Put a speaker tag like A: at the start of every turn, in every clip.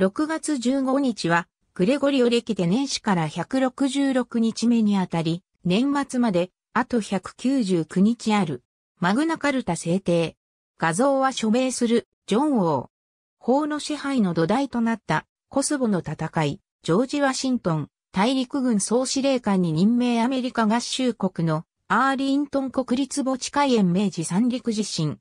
A: 6月15日は、グレゴリオ歴で年始から166
B: 日目にあたり、年末まで、あと199日ある。マグナカルタ制定。画像は署名する、ジョン王。法の支配の土台となった、コスボの戦い、ジョージ・ワシントン、大陸軍総司令官に任命アメリカ合衆国の、アーリントン国立墓地海園明治三陸地震。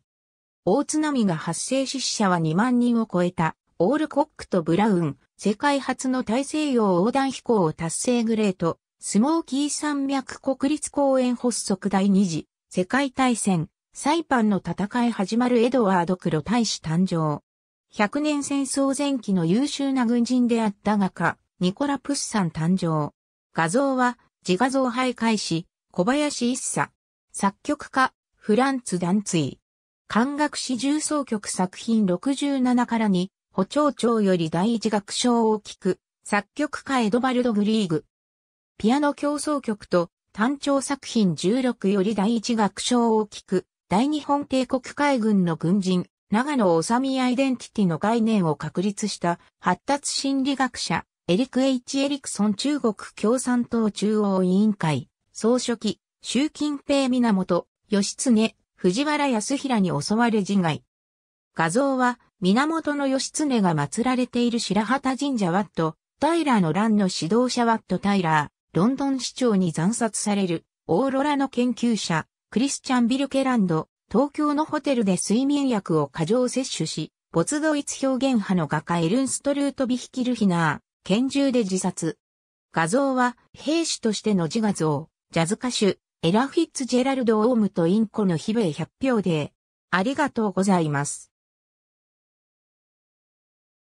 B: 大津波が発生死者は2万人を超えたオールコックとブラウン、世界初の大西洋横断飛行を達成グレート、スモーキー山脈国立公園発足第二次、世界大戦、サイパンの戦い始まるエドワード・クロ大使誕生。100年戦争前期の優秀な軍人であった画家、ニコラ・プッサン誕生。画像は、自画像徘徊し、小林一茶。作曲家、フランツ・ダンツイ。管楽詩重奏曲作品67からに、補聴長より第一楽章を聞く、作曲家エドバルド・グリーグ。ピアノ競争曲と単調作品16より第一楽章を聞く、大日本帝国海軍の軍人、長野治美アイデンティティの概念を確立した発達心理学者、エリク・エイチ・エリクソン中国共産党中央委員会、総書記、習近平源、義経、藤原康平に襲われ自害。画像は、源義経が祀られている白旗神社ワット、タイラーの乱の指導者ワット・タイラー、ロンドン市長に惨殺される、オーロラの研究者、クリスチャン・ビルケランド、東京のホテルで睡眠薬を過剰摂取し、没ドイツ表現派の画家エルンストルート・ビヒキルヒナー、拳銃で自殺。画像は、兵士としての自画像、ジャズ歌手、エラ・フィッツジェラルド・オームとインコの日米へ。0
A: 票で、ありがとうございます。